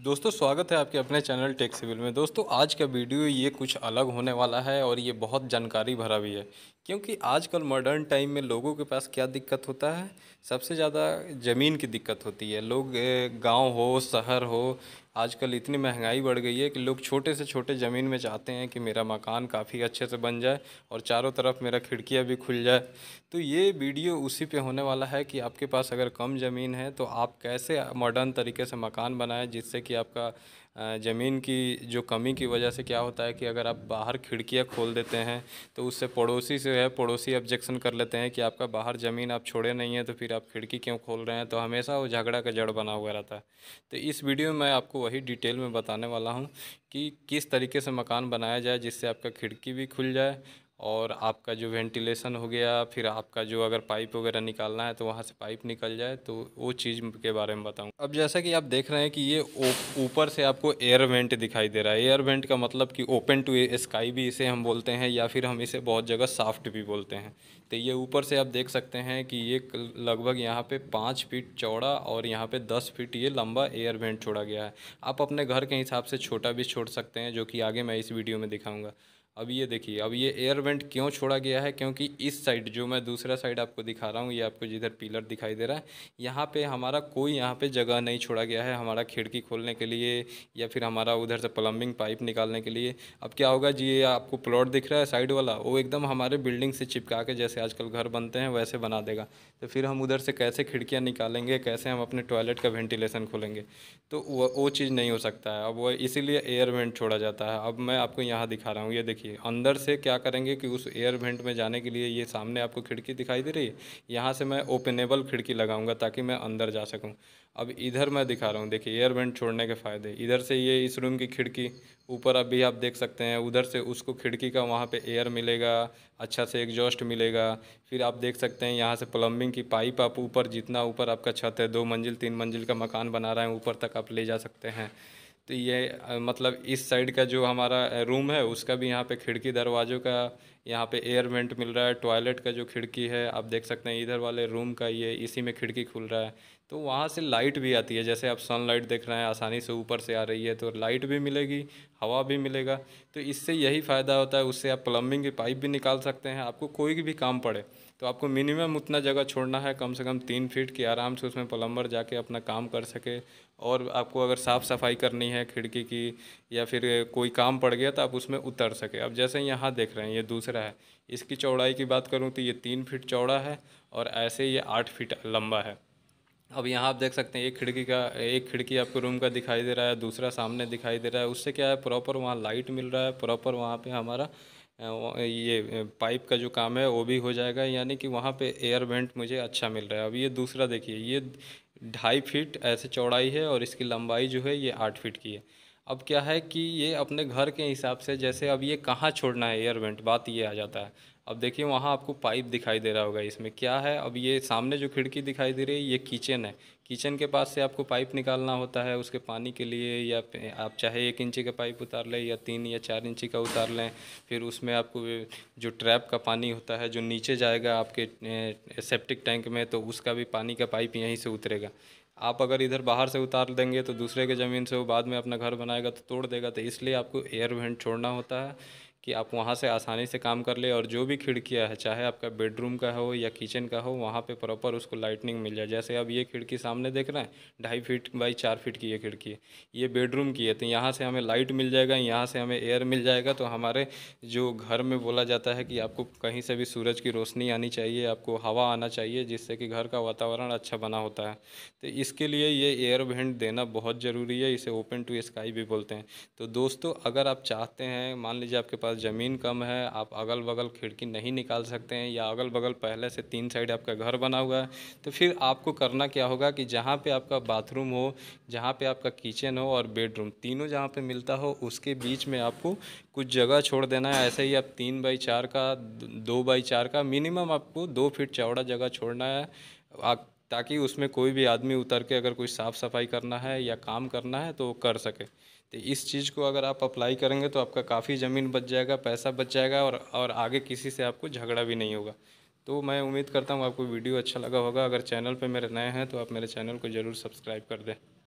दोस्तों स्वागत है आपके अपने चैनल टेक सिविल में दोस्तों आज का वीडियो ये कुछ अलग होने वाला है और ये बहुत जानकारी भरा भी है क्योंकि आजकल मॉडर्न टाइम में लोगों के पास क्या दिक्कत होता है सबसे ज़्यादा ज़मीन की दिक्कत होती है लोग गांव हो शहर हो आजकल इतनी महंगाई बढ़ गई है कि लोग छोटे से छोटे ज़मीन में चाहते हैं कि मेरा मकान काफ़ी अच्छे से बन जाए और चारों तरफ मेरा खिड़कियाँ भी खुल जाए तो ये वीडियो उसी पे होने वाला है कि आपके पास अगर कम ज़मीन है तो आप कैसे मॉडर्न तरीके से मकान बनाएं जिससे कि आपका ज़मीन की जो कमी की वजह से क्या होता है कि अगर आप बाहर खिड़कियाँ खोल देते हैं तो उससे पड़ोसी से जो है पड़ोसी ऑब्जेक्शन कर लेते हैं कि आपका बाहर ज़मीन आप छोड़े नहीं है तो फिर आप खिड़की क्यों खोल रहे हैं तो हमेशा वो झगड़ा का जड़ बना हुआ रहता है तो इस वीडियो में मैं आपको वही डिटेल में बताने वाला हूँ कि किस तरीके से मकान बनाया जाए जिससे आपका खिड़की भी खुल जाए और आपका जो वेंटिलेशन हो गया फिर आपका जो अगर पाइप वगैरह निकालना है तो वहाँ से पाइप निकल जाए तो वो चीज़ के बारे में बताऊँ अब जैसा कि आप देख रहे हैं कि ये ऊपर से आपको एयर वेंट दिखाई दे रहा है एयर वेंट का मतलब कि ओपन टू स्काई भी इसे हम बोलते हैं या फिर हम इसे बहुत जगह साफ्ट भी बोलते हैं तो ये ऊपर से आप देख सकते हैं कि ये लगभग यहाँ पर पाँच फीट चौड़ा और यहाँ पर दस फीट ये लंबा एयर वेंट छोड़ा गया है आप अपने घर के हिसाब से छोटा भी छोड़ सकते हैं जो कि आगे मैं इस वीडियो में दिखाऊँगा अब ये देखिए अब ये एयर वेंट क्यों छोड़ा गया है क्योंकि इस साइड जो मैं दूसरा साइड आपको दिखा रहा हूँ ये आपको जिधर पिलर दिखाई दे रहा है यहाँ पे हमारा कोई यहाँ पे जगह नहीं छोड़ा गया है हमारा खिड़की खोलने के लिए या फिर हमारा उधर से प्लम्बिंग पाइप निकालने के लिए अब क्या होगा जी ये आपको प्लॉट दिख रहा है साइड वाला वो एकदम हमारे बिल्डिंग से चिपका के जैसे आजकल घर बनते हैं वैसे बना देगा तो फिर हम उधर से कैसे खिड़कियाँ निकालेंगे कैसे हम अपने टॉयलेट का वेंटिलेशन खोलेंगे तो वो चीज़ नहीं हो सकता है अब वो इसीलिए एयर वेंट छोड़ा जाता है अब मैं आपको यहाँ दिखा रहा हूँ ये देखिए देखिए अंदर से क्या करेंगे कि उस एयर वेंट में जाने के लिए ये सामने आपको खिड़की दिखाई दे रही है यहाँ से मैं ओपनेबल खिड़की लगाऊंगा ताकि मैं अंदर जा सकूँ अब इधर मैं दिखा रहा हूँ देखिए एयर वेंट छोड़ने के फ़ायदे इधर से ये इस रूम की खिड़की ऊपर अभी आप देख सकते हैं उधर से उसको खिड़की का वहाँ पे एयर मिलेगा अच्छा से एग्जॉस्ट मिलेगा फिर आप देख सकते हैं यहाँ से प्लम्बिंग की पाइप आप ऊपर जितना ऊपर आपका छत है दो मंजिल तीन मंजिल का मकान बना रहे हैं ऊपर तक आप ले जा सकते हैं तो ये मतलब इस साइड का जो हमारा रूम है उसका भी यहाँ पे खिड़की दरवाज़ों का यहाँ पे एयर वेंट मिल रहा है टॉयलेट का जो खिड़की है आप देख सकते हैं इधर वाले रूम का ये इसी में खिड़की खुल रहा है तो वहाँ से लाइट भी आती है जैसे आप सनलाइट देख रहे हैं आसानी से ऊपर से आ रही है तो लाइट भी मिलेगी हवा भी मिलेगा तो इससे यही फ़ायदा होता है उससे आप प्लम्बिंग की पाइप भी निकाल सकते हैं आपको कोई भी काम पड़े तो आपको मिनिमम उतना जगह छोड़ना है कम से कम तीन फीट की आराम से उसमें प्लम्बर जाके अपना काम कर सके और आपको अगर साफ़ सफाई करनी है खिड़की की या फिर कोई काम पड़ गया तो आप उसमें उतर सके अब जैसे यहाँ देख रहे हैं ये दूसरा है इसकी चौड़ाई की बात करूँ तो ये तीन फीट चौड़ा है और ऐसे ये आठ फीट लंबा है अब यहाँ आप देख सकते हैं एक खिड़की का एक खिड़की आपको रूम का दिखाई दे रहा है दूसरा सामने दिखाई दे रहा है उससे क्या है प्रॉपर वहाँ लाइट मिल रहा है प्रॉपर वहाँ पे हमारा ये पाइप का जो काम है वो भी हो जाएगा यानी कि वहाँ पे एयर वेंट मुझे अच्छा मिल रहा है अब ये दूसरा देखिए ये ढाई फीट ऐसे चौड़ाई है और इसकी लंबाई जो है ये आठ फीट की है अब क्या है कि ये अपने घर के हिसाब से जैसे अब ये कहाँ छोड़ना है एयर वेंट बात ये आ जाता है अब देखिए वहाँ आपको पाइप दिखाई दे रहा होगा इसमें क्या है अब ये सामने जो खिड़की दिखाई दे रही है ये किचन है किचन के पास से आपको पाइप निकालना होता है उसके पानी के लिए या आप चाहे एक इंची का पाइप उतार लें या तीन या चार इंची का उतार लें फिर उसमें आपको जो ट्रैप का पानी होता है जो नीचे जाएगा आपके सेप्टिक टैंक में तो उसका भी पानी का पाइप यहीं से उतरेगा आप अगर इधर बाहर से उतार देंगे तो दूसरे के ज़मीन से वो बाद में अपना घर बनाएगा तो तोड़ देगा तो इसलिए आपको एयर वेंट छोड़ना होता है कि आप वहाँ से आसानी से काम कर ले और जो भी खिड़कियाँ है चाहे आपका बेडरूम का हो या किचन का हो वहाँ पे प्रॉपर उसको लाइटनिंग मिल जाए जैसे अब ये खिड़की सामने देख रहे हैं ढाई फीट बाई चार फीट की ये खिड़की है ये बेडरूम की है तो यहाँ से हमें लाइट मिल जाएगा यहाँ से हमें एयर मिल जाएगा तो हमारे जो घर में बोला जाता है कि आपको कहीं से भी सूरज की रोशनी आनी चाहिए आपको हवा आना चाहिए जिससे कि घर का वातावरण अच्छा बना होता है तो इसके लिए ये एयर भेंट देना बहुत ज़रूरी है इसे ओपन टू स्काई भी बोलते हैं तो दोस्तों अगर आप चाहते हैं मान लीजिए आपके पास पास ज़मीन कम है आप अगल बगल खिड़की नहीं निकाल सकते हैं या अगल बगल पहले से तीन साइड आपका घर बना हुआ है तो फिर आपको करना क्या होगा कि जहाँ पे आपका बाथरूम हो जहाँ पे आपका किचन हो और बेडरूम तीनों जहाँ पे मिलता हो उसके बीच में आपको कुछ जगह छोड़ देना है ऐसे ही आप तीन बाई चार का दो बाई चार का मिनिमम आपको दो फीट चौड़ा जगह छोड़ना है आप ताकि उसमें कोई भी आदमी उतर के अगर कोई साफ़ सफाई करना है या काम करना है तो वो कर सके तो इस चीज़ को अगर आप अप्लाई करेंगे तो आपका काफ़ी ज़मीन बच जाएगा पैसा बच जाएगा और और आगे किसी से आपको झगड़ा भी नहीं होगा तो मैं उम्मीद करता हूँ आपको वीडियो अच्छा लगा होगा अगर चैनल पर मेरे नए हैं तो आप मेरे चैनल को ज़रूर सब्सक्राइब कर दें